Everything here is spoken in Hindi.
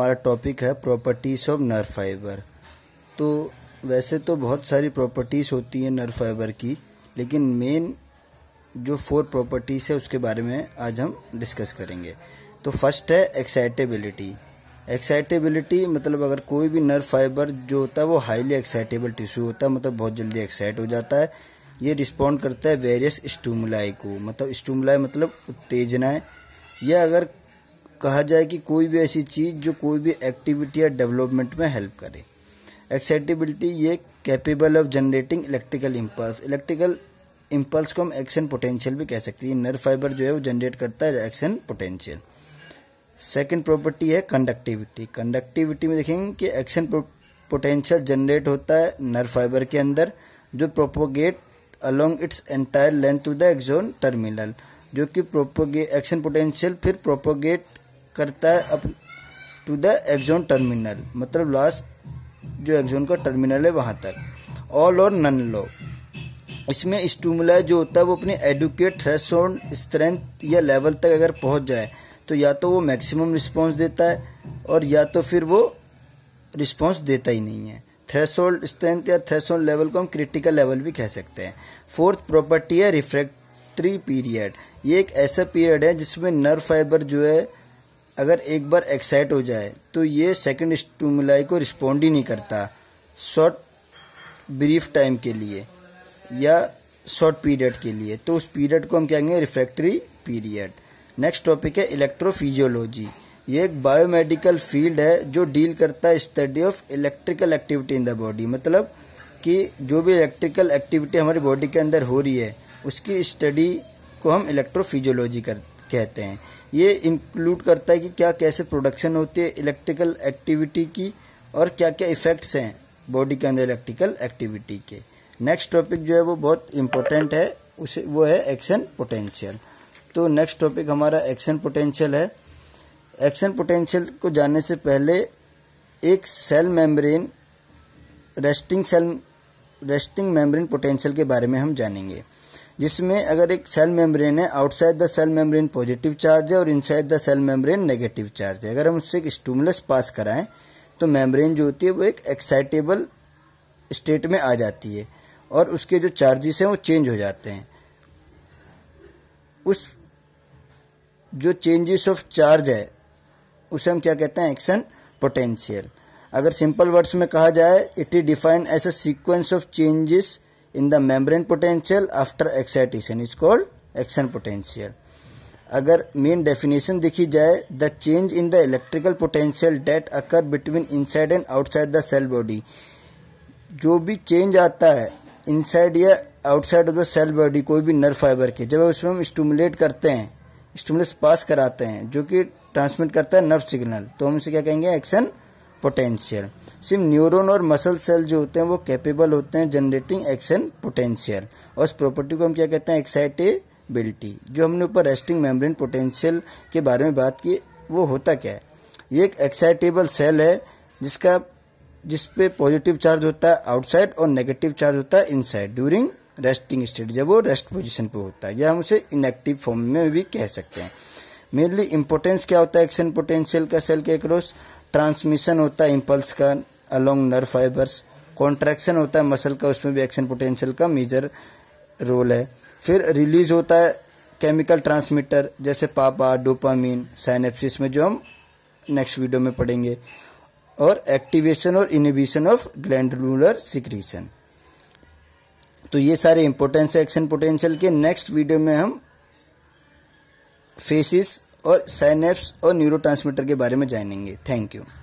हमारा टॉपिक है प्रॉपर्टीज़ ऑफ नर फाइबर तो वैसे तो बहुत सारी प्रॉपर्टीज़ होती हैं नर फाइबर की लेकिन मेन जो फोर प्रॉपर्टीज़ है उसके बारे में आज हम डिस्कस करेंगे तो फर्स्ट है एक्साइटेबिलिटी एक्साइटेबिलिटी मतलब अगर कोई भी नर्व फाइबर जो होता है वो हाईली एक्साइटेबल टिश्यू होता है मतलब बहुत जल्दी एक्साइट हो जाता है ये रिस्पॉन्ड करता है वेरियस स्टूमुलाई को मतलब स्टूमुलाई मतलब उत्तेजनाएं या अगर कहा जाए कि कोई भी ऐसी चीज़ जो कोई भी एक्टिविटी या डेवलपमेंट में हेल्प करे एक्साइटेबिलिटी ये capable of generating electrical impulse electrical impulse को हम एक्शन पोटेंशियल भी कह सकते हैं नर्व फाइबर जो है वो जनरेट करता है एक्शन पोटेंशियल सेकेंड प्रॉपर्टी है कंडक्टिविटी कंडक्टिविटी में देखेंगे कि एक्शन पोटेंशियल जनरेट होता है नर फाइबर के अंदर जो propagate along its entire length to the axon terminal जो कि प्रोपोगे एक्शन पोटेंशियल फिर प्रोपोगेट करता है up to the axon terminal मतलब लास्ट जो एग्जोन का टर्मिनल है वहाँ तक ऑल और नन लो इसमें स्टूमुला जो होता है वो अपने एडुकेट थ्रेश स्ट्रेंथ या लेवल तक अगर पहुँच जाए तो या तो वो मैक्सिमम रिस्पॉन्स देता है और या तो फिर वो रिस्पॉन्स देता ही नहीं है थ्रेसोल्ड स्ट्रेंथ या थ्रेसोल्ड लेवल को हम क्रिटिकल लेवल भी कह सकते हैं फोर्थ प्रॉपर्टी है रिफ्रैक्टरी पीरियड ये एक ऐसा पीरियड है जिसमें नर्व फाइबर जो है अगर एक बार एक्साइट हो जाए तो ये सेकंड स्टूमुलाई को रिस्पॉन्ड ही नहीं करता शॉर्ट ब्रीफ टाइम के लिए या शॉर्ट पीरियड के लिए तो उस पीरियड को हम कहेंगे रिफ्रैक्टरी पीरियड नेक्स्ट टॉपिक है इलेक्ट्रोफिजियोलॉजी ये एक बायोमेडिकल फील्ड है जो डील करता है study of electrical activity in the body मतलब कि जो भी इलेक्ट्रिकल एक्टिविटी हमारी बॉडी के अंदर हो रही है उसकी स्टडी को हम इलेक्ट्रोफिजियोलॉजी करते हैं कहते हैं ये इंक्लूड करता है कि क्या कैसे प्रोडक्शन होती है इलेक्ट्रिकल एक्टिविटी की और क्या क्या इफ़ेक्ट्स हैं बॉडी के अंदर इलेक्ट्रिकल एक्टिविटी के नेक्स्ट टॉपिक जो है वो बहुत इम्पोर्टेंट है उसे वो है एक्शन पोटेंशियल तो नेक्स्ट टॉपिक हमारा एक्शन पोटेंशियल है एक्शन पोटेंशियल को जानने से पहले एक cell membrane resting cell resting membrane potential के बारे में हम जानेंगे जिसमें अगर एक सेल मेम्ब्रेन है outside the cell membrane positive charge है और inside the cell membrane negative charge है अगर हम उससे एक स्टूमुलस पास कराएं तो मेम्ब्रेन जो होती है वो एक एक्साइटेबल स्टेट में आ जाती है और उसके जो चार्जेस हैं वो चेंज हो जाते हैं उस जो चेंजेस ऑफ चार्ज है उसे हम क्या कहते हैं एक्शन पोटेंशियल अगर सिंपल वर्ड्स में कहा जाए it is defined as a sequence of changes in the membrane potential after excitation is called action potential अगर मेन डेफिनेशन देखी जाए the change in the electrical potential that occur between inside and outside the cell body जो भी चेंज आता है इनसाइड या outside of the cell body कोई भी नर्व फाइबर के जब उसमें हम स्टूमुलेट करते हैं स्टूमुलेट पास कराते हैं जो कि ट्रांसमिट करता है नर्व सिग्नल तो हम इसे क्या कहेंगे एक्शन पोटेंशियल सिर्फ न्यूरॉन और मसल सेल जो होते हैं वो कैपेबल होते हैं जनरेटिंग एक्शन पोटेंशियल और उस प्रॉपर्टी को हम क्या कहते हैं एक्साइटेबिलिटी जो हमने ऊपर रेस्टिंग मेम्ब्रेन पोटेंशियल के बारे में बात की वो होता क्या है ये एक एक्साइटेबल सेल है जिसका जिस पे पॉजिटिव चार्ज होता है आउटसाइड और नेगेटिव चार्ज होता है इनसाइड ड्यूरिंग रेस्टिंग स्टेट जब वो रेस्ट पोजिशन पर होता है या हम उसे इनएक्टिव फॉर्म में भी कह सकते हैं मेनली इंपॉर्टेंस क्या होता है एक्शन पोटेंशियल का सेल के अक्रॉस ट्रांसमिशन होता है इम्पल्स का अलोंग नर्व फाइबर्स कॉन्ट्रैक्शन होता है मसल का उसमें भी एक्शन पोटेंशियल का मेजर रोल है फिर रिलीज होता है केमिकल ट्रांसमीटर जैसे पापा डोपामीन साइनेप्सिस में जो हम नेक्स्ट वीडियो में पढ़ेंगे और एक्टिवेशन और इनिबिशन ऑफ ग्लैंडुलर सिक्रीशन तो ये सारे इंपॉर्टेंस एक्शन पोटेंशियल के नेक्स्ट वीडियो में हम फेसिस और साइनेप्स और न्यूरोट्रांसमीटर के बारे में जानेंगे थैंक यू